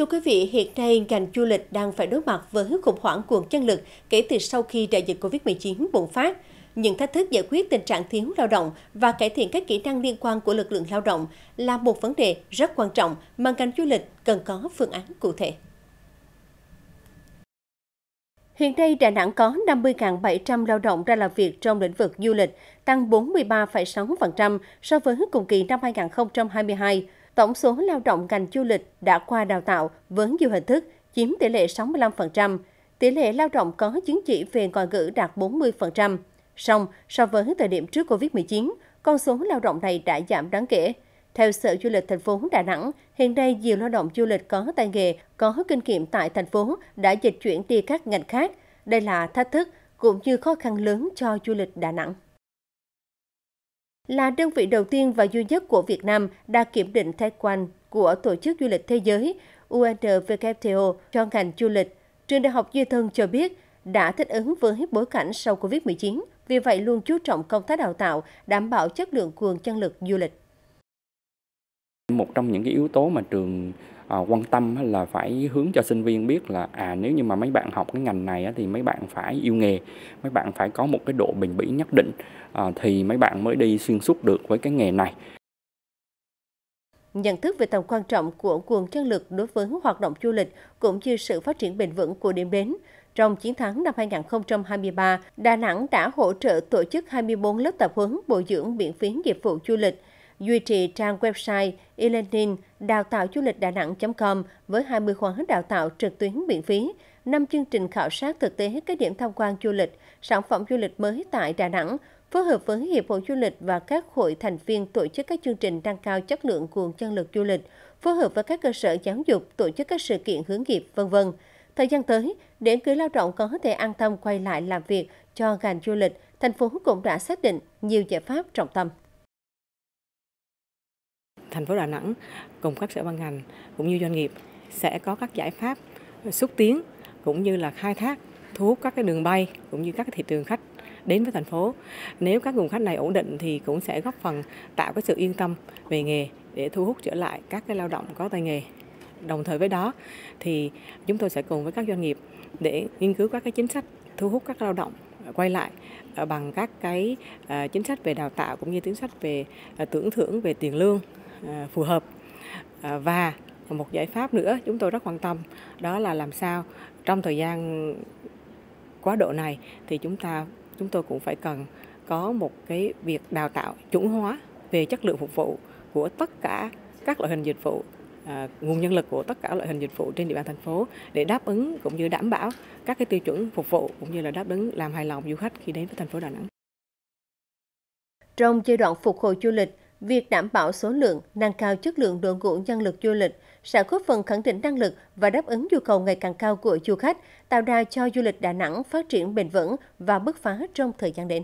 Thưa quý vị, hiện nay ngành du lịch đang phải đối mặt với khủng hoảng cuồng chân lực kể từ sau khi đại dịch Covid-19 bùng phát. Những thách thức giải quyết tình trạng thiếu lao động và cải thiện các kỹ năng liên quan của lực lượng lao động là một vấn đề rất quan trọng mà ngành du lịch cần có phương án cụ thể. Hiện nay, Đà Nẵng có 50.700 lao động ra làm việc trong lĩnh vực du lịch, tăng 43,6% so với cùng kỳ năm 2022 tổng số lao động ngành du lịch đã qua đào tạo với nhiều hình thức chiếm tỷ lệ 65%, tỷ lệ lao động có chứng chỉ về ngoại ngữ đạt 40%. Song, so với thời điểm trước Covid-19, con số lao động này đã giảm đáng kể. Theo Sở Du lịch thành phố Đà Nẵng, hiện nay nhiều lao động du lịch có tay nghề, có kinh nghiệm tại thành phố đã dịch chuyển đi các ngành khác. Đây là thách thức cũng như khó khăn lớn cho du lịch Đà Nẵng là đơn vị đầu tiên và duy nhất của Việt Nam đạt kiểm định Taekwondo của Tổ chức Du lịch Thế giới UNWTO cho ngành du lịch. Trường Đại học Duy thân cho biết đã thích ứng với bối cảnh sau Covid-19, vì vậy luôn chú trọng công tác đào tạo, đảm bảo chất lượng nguồn nhân lực du lịch. Một trong những cái yếu tố mà trường à, quan tâm là phải hướng cho sinh viên biết là à nếu như mà mấy bạn học cái ngành này thì mấy bạn phải yêu nghề mấy bạn phải có một cái độ bền bỉ nhất định à, thì mấy bạn mới đi xuyên suốt được với cái nghề này Nhận thức về tầm quan trọng của nguồn nhân lực đối với hoạt động du lịch cũng như sự phát triển bền vững của điểm đến, trong chiến tháng năm 2023, Đà Nẵng đã hỗ trợ tổ chức 24 lớp tập huấn bồi dưỡng miễn phí nghiệp vụ du lịch duy trì trang website e đào tạo du lịch đà nẵng.com với 20 khóa đào tạo trực tuyến miễn phí, 5 chương trình khảo sát thực tế các điểm tham quan du lịch, sản phẩm du lịch mới tại Đà Nẵng, phối hợp với Hiệp hội Du lịch và các hội thành viên tổ chức các chương trình nâng cao chất lượng nguồn nhân lực du lịch, phối hợp với các cơ sở giáo dục tổ chức các sự kiện hướng nghiệp, vân vân. Thời gian tới, để người lao động có thể an tâm quay lại làm việc cho ngành du lịch, thành phố cũng đã xác định nhiều giải pháp trọng tâm thành phố Đà Nẵng cùng các sở ban ngành cũng như doanh nghiệp sẽ có các giải pháp xúc tiến cũng như là khai thác thu hút các cái đường bay cũng như các cái thị trường khách đến với thành phố. Nếu các nguồn khách này ổn định thì cũng sẽ góp phần tạo cái sự yên tâm về nghề để thu hút trở lại các cái lao động có tay nghề. Đồng thời với đó thì chúng tôi sẽ cùng với các doanh nghiệp để nghiên cứu các cái chính sách thu hút các lao động quay lại ờ, bằng các cái ờ, chính sách về đào tạo cũng như chính sách về ờ, tưởng thưởng về tiền lương À, phù hợp à, và một giải pháp nữa chúng tôi rất quan tâm đó là làm sao trong thời gian quá độ này thì chúng ta chúng tôi cũng phải cần có một cái việc đào tạo chuẩn hóa về chất lượng phục vụ của tất cả các loại hình dịch vụ à, nguồn nhân lực của tất cả loại hình dịch vụ trên địa bàn thành phố để đáp ứng cũng như đảm bảo các cái tiêu chuẩn phục vụ cũng như là đáp ứng làm hài lòng du khách khi đến với thành phố Đà Nẵng. Trong giai đoạn phục hồi du lịch, Việc đảm bảo số lượng, nâng cao chất lượng đội ngũ nhân lực du lịch sẽ góp phần khẳng định năng lực và đáp ứng nhu cầu ngày càng cao của du khách, tạo đà cho du lịch Đà Nẵng phát triển bền vững và bứt phá trong thời gian đến.